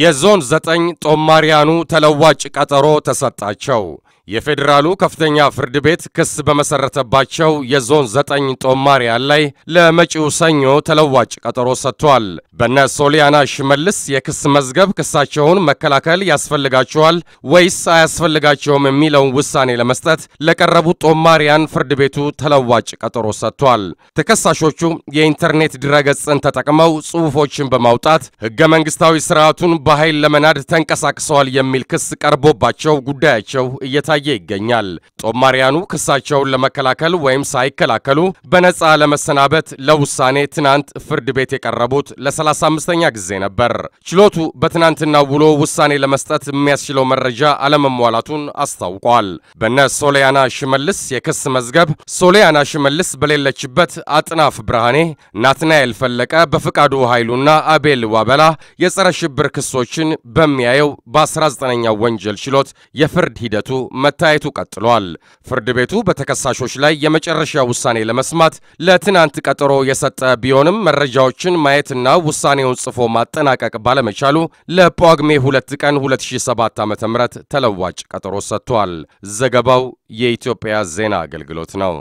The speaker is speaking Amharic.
የዞን ዘጠኝ ጦማሪያኑ ተለዋጭ ቀጠሮ ተሰጣቸው። የፌዴራሉ ከፍተኛ ፍርድ ቤት ክስ በመሰረተባቸው የዞን ዘጠኝ ጦማሪያን ላይ ለመጪው ሰኞ ተለዋጭ ቀጠሮ ሰጥቷል። በነ ሶሊያና ሽመልስ የክስ መዝገብ ክሳቸውን መከላከል ያስፈልጋቸዋል ወይስ አያስፈልጋቸውም የሚለውን ውሳኔ ለመስጠት ለቀረቡት ጦማሪያን ፍርድ ቤቱ ተለዋጭ ቀጠሮ ሰጥቷል። ተከሳሾቹ የኢንተርኔት ድረገጽን ተጠቅመው ጽሑፎችን በማውጣት ህገ መንግስታዊ ስርዓቱን በኃይል ለመናድ ተንቀሳቅሰዋል የሚል ክስ ቀርቦባቸው ጉዳያቸው እየታየ እየታየ ይገኛል። ጦማሪያኑ ክሳቸውን ለመከላከል ወይም ሳይከላከሉ በነፃ ለመሰናበት ለውሳኔ ትናንት ፍርድ ቤት የቀረቡት ለ35ኛ ጊዜ ነበር። ችሎቱ በትናንትና ውሎ ውሳኔ ለመስጠት የሚያስችለው መረጃ አለመሟላቱን አስታውቋል። በነ ሶሊያና ሽመልስ የክስ መዝገብ ሶሊያና ሽመልስ በሌለችበት አጥናፍ ብርሃኔ፣ ናትናኤል ፈለቀ፣ በፍቃዱ ኃይሉና አቤል ዋበላ የጸረ ሽብር ክሶችን በሚያየው በ19ኛው ወንጀል ችሎት የፍርድ ሂደቱ መታየቱ ቀጥሏል። ፍርድ ቤቱ በተከሳሾች ላይ የመጨረሻ ውሳኔ ለመስማት ለትናንት ቀጠሮ የሰጠ ቢሆንም መረጃዎችን ማየትና ውሳኔውን ጽፎ ማጠናቀቅ ባለመቻሉ ለጳጉሜ 2 ቀን 2007 ዓ.ም ተለዋጭ ቀጠሮ ሰጥቷል። ዘገባው የኢትዮጵያ ዜና አገልግሎት ነው።